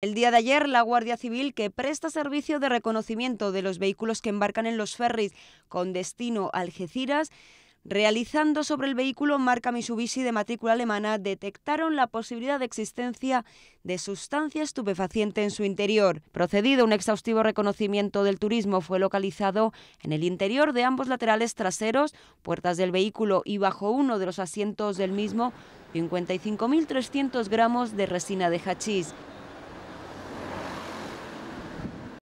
El día de ayer, la Guardia Civil, que presta servicio de reconocimiento de los vehículos que embarcan en los ferries con destino a Algeciras, realizando sobre el vehículo marca Mitsubishi de matrícula alemana, detectaron la posibilidad de existencia de sustancia estupefaciente en su interior. Procedido un exhaustivo reconocimiento del turismo, fue localizado en el interior de ambos laterales traseros, puertas del vehículo y bajo uno de los asientos del mismo, 55.300 gramos de resina de hachís.